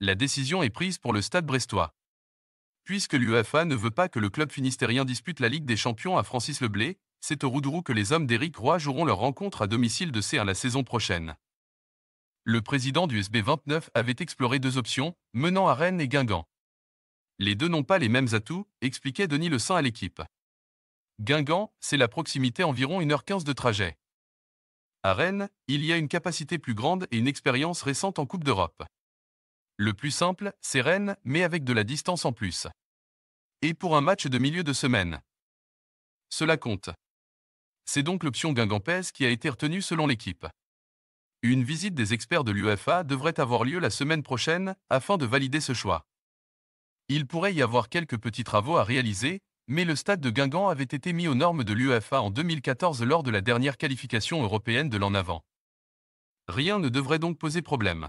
La décision est prise pour le stade brestois. Puisque l'UEFA ne veut pas que le club finistérien dispute la Ligue des champions à Francis Leblé, c'est au Roudourou que les hommes d'Éric Roy joueront leur rencontre à domicile de C1 la saison prochaine. Le président du SB29 avait exploré deux options, menant à Rennes et Guingamp. Les deux n'ont pas les mêmes atouts, expliquait Denis Le Saint à l'équipe. Guingamp, c'est la proximité environ 1h15 de trajet. À Rennes, il y a une capacité plus grande et une expérience récente en Coupe d'Europe. Le plus simple, sereine, mais avec de la distance en plus. Et pour un match de milieu de semaine. Cela compte. C'est donc l'option Guingampès qui a été retenue selon l'équipe. Une visite des experts de l'UEFA devrait avoir lieu la semaine prochaine afin de valider ce choix. Il pourrait y avoir quelques petits travaux à réaliser, mais le stade de Guingamp avait été mis aux normes de l'UEFA en 2014 lors de la dernière qualification européenne de l'en avant. Rien ne devrait donc poser problème.